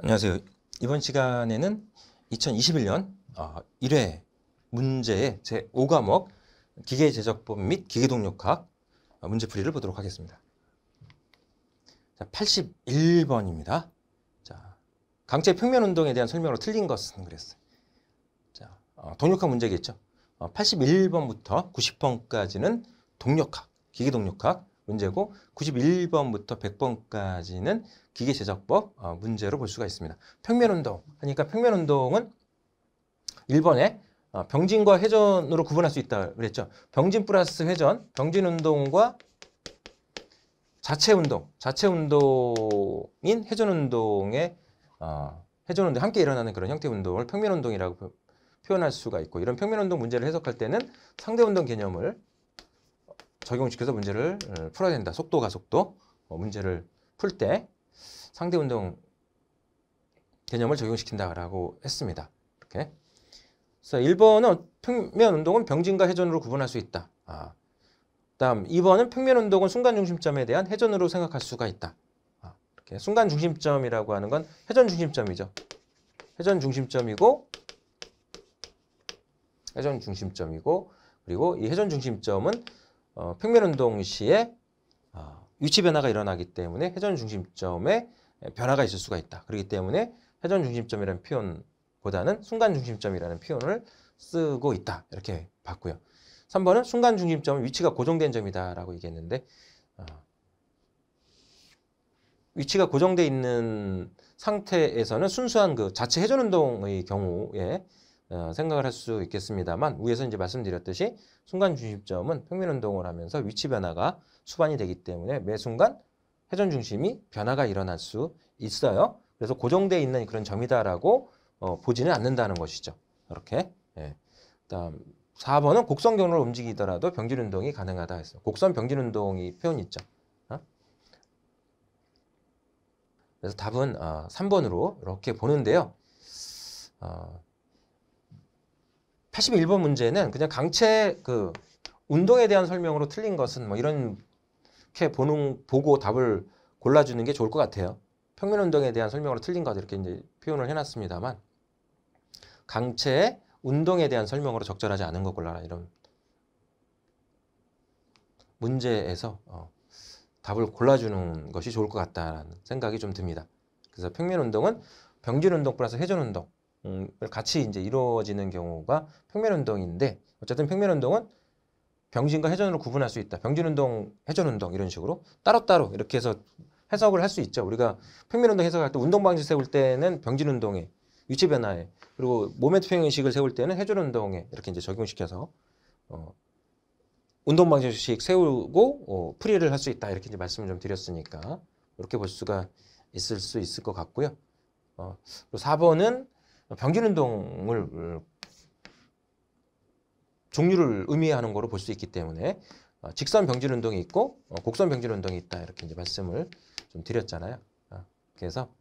안녕하세요. 이번 시간에는 2021년 1회 아, 문제의 제5과목 기계제작법 및 기계동력학 문제풀이를 보도록 하겠습니다. 자, 81번입니다. 자, 강제 평면 운동에 대한 설명으로 틀린 것은 그랬어요. 자, 어, 동력학 문제겠죠. 어, 81번부터 90번까지는 동력학, 기계동력학 문제고 91번부터 100번까지는 기계 제작법 어, 문제로 볼 수가 있습니다. 평면 운동 하니까 그러니까 평면 운동은 1번에 어, 병진과 회전으로 구분할 수 있다 그랬죠. 병진 플러스 회전, 병진 운동과 자체 운동, 자체 운동인 회전 운동의 어, 회전 운동 함께 일어나는 그런 형태 운동을 평면 운동이라고 표현할 수가 있고 이런 평면 운동 문제를 해석할 때는 상대 운동 개념을 적용시켜서 문제를 어, 풀어야 된다. 속도가 속도 어, 문제를 풀 때 상대 운동 개념을 적용시킨다라고 했습니다. 이렇게. 그래서 1번은 평면 운동은 병진과 회전으로 구분할 수 있다. 아. 다음 2번은 평면 운동은 순간 중심점에 대한 회전으로 생각할 수가 있다. 아. 이렇게 순간 중심점이라고 하는 건 회전 중심점이죠. 회전 중심점이고 회전 중심점이고 그리고 이 회전 중심점은 어, 평면 운동 시에 어, 위치 변화가 일어나기 때문에 회전 중심점에 변화가 있을 수가 있다. 그렇기 때문에 회전 중심점이라는 표현보다는 순간 중심점이라는 표현을 쓰고 있다. 이렇게 봤고요. 3번은 순간 중심점 위치가 고정된 점이다라고 얘기했는데 어, 위치가 고정되어 있는 상태에서는 순수한 그 자체 회전 운동의 경우에 어, 생각을 할 수 있겠습니다만 위에서 이제 말씀드렸듯이 순간 중심점은 평면 운동을 하면서 위치 변화가 수반이 되기 때문에 매 순간 회전 중심이 변화가 일어날 수 있어요. 그래서 고정되어 있는 그런 점이다라고 어, 보지는 않는다는 것이죠. 이렇게. 예. 그다음 4번은 곡선 경로를 움직이더라도 병질 운동이 가능하다 했어요. 곡선 병질 운동이 표현 있죠. 어? 그래서 답은 3번으로 어, 이렇게 보는데요. 81번 문제는 그냥 강체 그 운동에 대한 설명으로 틀린 것은 뭐이렇게 보는 보고 답을 골라주는 게 좋을 것 같아요. 평면 운동에 대한 설명으로 틀린 것 이렇게 이제 표현을 해놨습니다만 강체 운동에 대한 설명으로 적절하지 않은 거 골라라 이런 문제에서 어, 답을 골라주는 것이 좋을 것 같다라는 생각이 좀 듭니다. 그래서 평면 운동은 병진 운동 플러스 회전 운동 음, 같이 이제 이루어지는 경우가 평면 운동인데 어쨌든 평면 운동은 병진과 회전으로 구분할 수 있다. 병진 운동, 회전 운동 이런 식으로 따로따로 이렇게 해서 해석을 할 수 있죠. 우리가 평면 운동 해석할 때 운동 방지 세울 때는 병진 운동에 위치 변화에 그리고 모멘트 평형식을 세울 때는 회전 운동에 이렇게 이제 적용시켜서 어, 운동 방식식 세우고 어, 풀이를 할 수 있다 이렇게 이제 말씀을 좀 드렸으니까 이렇게 볼 수가 있을 수 있을 것 같고요. 어, 4번은 병진운동을 종류를 의미하는 거로 볼 수 있기 때문에 어, 직선 병진운동이 있고 어, 곡선 병진운동이 있다 이렇게 이제 말씀을 좀 드렸잖아요. 어, 그래서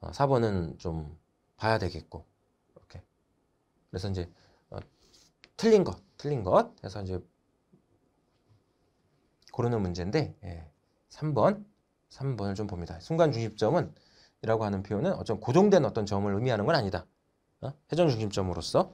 4번은 좀 봐야 되겠고 이렇게 그래서 이제 틀린 것 틀린 것 해서 이제 고르는 문제인데 3번 예, 3번을 좀 봅니다. 순간 중심점은 이라고 하는 표현은 어떤 고정된 어떤 점을 의미하는 건 아니다. 어? 회전 중심점으로서